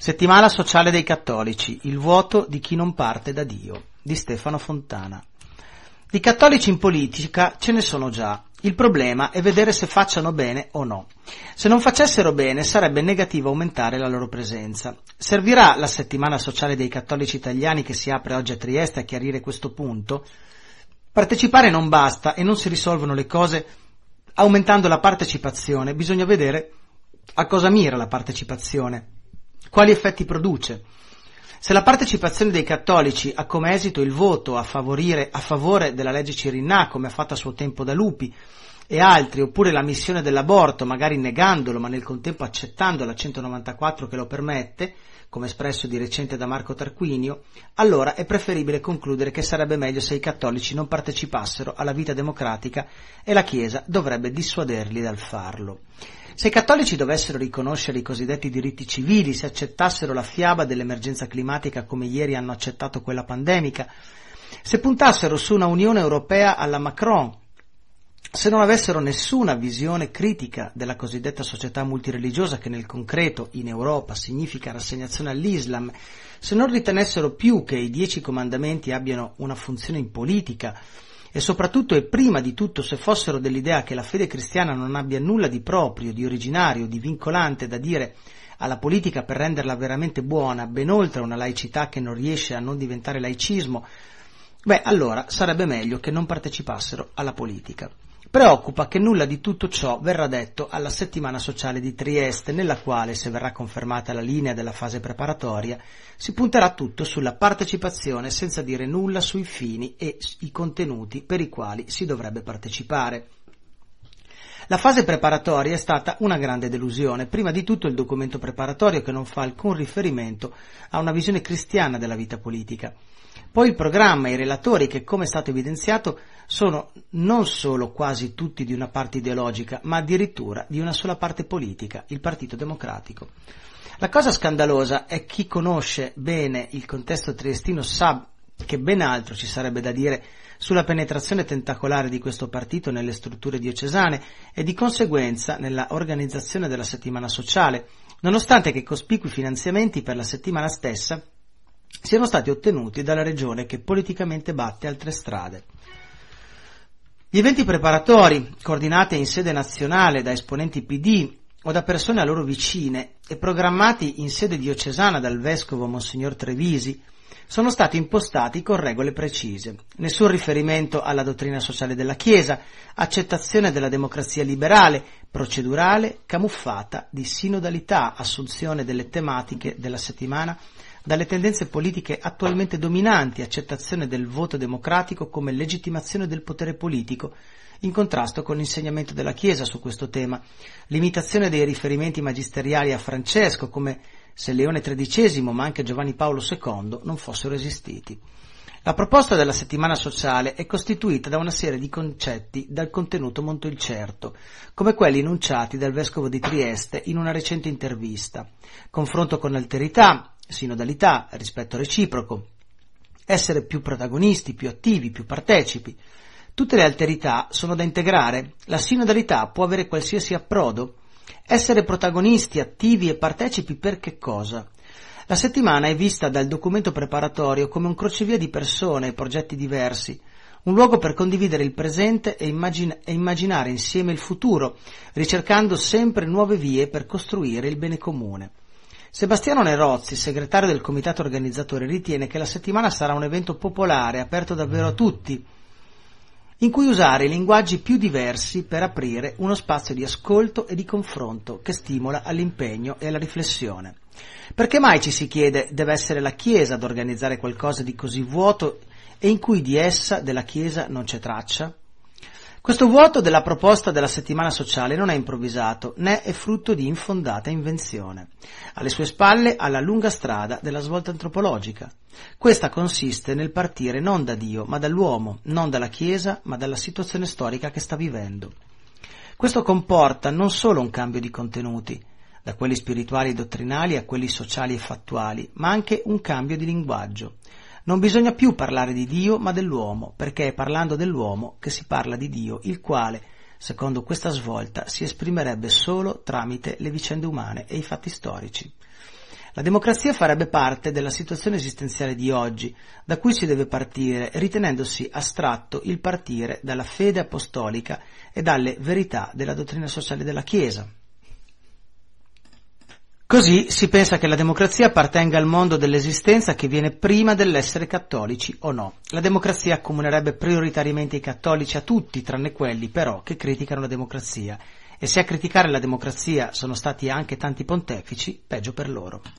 Settimana sociale dei cattolici, il vuoto di chi non parte da Dio, di Stefano Fontana. Di cattolici in politica ce ne sono già. Il problema è vedere se facciano bene o no. Se non facessero bene sarebbe negativo aumentare la loro presenza. Servirà la settimana sociale dei cattolici italiani che si apre oggi a Trieste a chiarire questo punto? Partecipare non basta e non si risolvono le cose aumentando la partecipazione, bisogna vedere a cosa mira la partecipazione quali effetti produce? Se la partecipazione dei cattolici ha come esito il voto a, favorire, a favore della legge Cirinà, come ha fatto a suo tempo da Lupi, e altri, oppure la missione dell'aborto, magari negandolo ma nel contempo accettando la 194 che lo permette, come espresso di recente da Marco Tarquinio, allora è preferibile concludere che sarebbe meglio se i cattolici non partecipassero alla vita democratica e la Chiesa dovrebbe dissuaderli dal farlo. Se i cattolici dovessero riconoscere i cosiddetti diritti civili, se accettassero la fiaba dell'emergenza climatica come ieri hanno accettato quella pandemica, se puntassero su una Unione Europea alla Macron, se non avessero nessuna visione critica della cosiddetta società multireligiosa che nel concreto in Europa significa rassegnazione all'Islam, se non ritenessero più che i dieci comandamenti abbiano una funzione in politica e soprattutto e prima di tutto se fossero dell'idea che la fede cristiana non abbia nulla di proprio, di originario, di vincolante da dire alla politica per renderla veramente buona, ben oltre una laicità che non riesce a non diventare laicismo, beh allora sarebbe meglio che non partecipassero alla politica. Preoccupa che nulla di tutto ciò verrà detto alla settimana sociale di Trieste, nella quale, se verrà confermata la linea della fase preparatoria, si punterà tutto sulla partecipazione senza dire nulla sui fini e i contenuti per i quali si dovrebbe partecipare. La fase preparatoria è stata una grande delusione, prima di tutto il documento preparatorio che non fa alcun riferimento a una visione cristiana della vita politica. Poi il programma e i relatori che, come è stato evidenziato, sono non solo quasi tutti di una parte ideologica, ma addirittura di una sola parte politica, il Partito Democratico. La cosa scandalosa è chi conosce bene il contesto triestino sa che ben altro ci sarebbe da dire sulla penetrazione tentacolare di questo partito nelle strutture diocesane e di conseguenza nella organizzazione della settimana sociale, nonostante che cospicui finanziamenti per la settimana stessa siano stati ottenuti dalla regione che politicamente batte altre strade. Gli eventi preparatori, coordinati in sede nazionale da esponenti PD o da persone a loro vicine e programmati in sede diocesana dal vescovo Monsignor Trevisi, sono stati impostati con regole precise. Nessun riferimento alla dottrina sociale della Chiesa, accettazione della democrazia liberale, procedurale, camuffata di sinodalità, assunzione delle tematiche della settimana dalle tendenze politiche attualmente dominanti, accettazione del voto democratico come legittimazione del potere politico, in contrasto con l'insegnamento della Chiesa su questo tema, limitazione dei riferimenti magisteriali a Francesco come se Leone XIII ma anche Giovanni Paolo II non fossero esistiti. La proposta della settimana sociale è costituita da una serie di concetti dal contenuto molto incerto, come quelli enunciati dal vescovo di Trieste in una recente intervista. Confronto con alterità, sinodalità, rispetto reciproco, essere più protagonisti, più attivi, più partecipi. Tutte le alterità sono da integrare, la sinodalità può avere qualsiasi approdo. Essere protagonisti, attivi e partecipi per che cosa? La settimana è vista dal documento preparatorio come un crocevia di persone e progetti diversi, un luogo per condividere il presente e, immagin- e, immaginare insieme il futuro, ricercando sempre nuove vie per costruire il bene comune. Sebastiano Nerozzi, segretario del comitato organizzatore, ritiene che la settimana sarà un evento popolare, aperto davvero a tutti, in cui usare i linguaggi più diversi per aprire uno spazio di ascolto e di confronto che stimola all'impegno e alla riflessione. Perché mai ci si chiede deve essere la Chiesa ad organizzare qualcosa di così vuoto e in cui di essa, della Chiesa, non c'è traccia? Questo vuoto della proposta della settimana sociale non è improvvisato, né è frutto di infondata invenzione. Alle sue spalle ha la lunga strada della svolta antropologica. Questa consiste nel partire non da Dio, ma dall'uomo, non dalla Chiesa, ma dalla situazione storica che sta vivendo. Questo comporta non solo un cambio di contenuti, da quelli spirituali e dottrinali a quelli sociali e fattuali, ma anche un cambio di linguaggio. Non bisogna più parlare di Dio ma dell'uomo, perché è parlando dell'uomo che si parla di Dio, il quale, secondo questa svolta, si esprimerebbe solo tramite le vicende umane e i fatti storici. La democrazia farebbe parte della situazione esistenziale di oggi, da cui si deve partire, ritenendosi astratto il partire dalla fede apostolica e dalle verità della dottrina sociale della Chiesa. Così si pensa che la democrazia appartenga al mondo dell'esistenza che viene prima dell'essere cattolici o no. La democrazia accomunerebbe prioritariamente i cattolici a tutti, tranne quelli però che criticano la democrazia. E se a criticare la democrazia sono stati anche tanti pontefici, peggio per loro.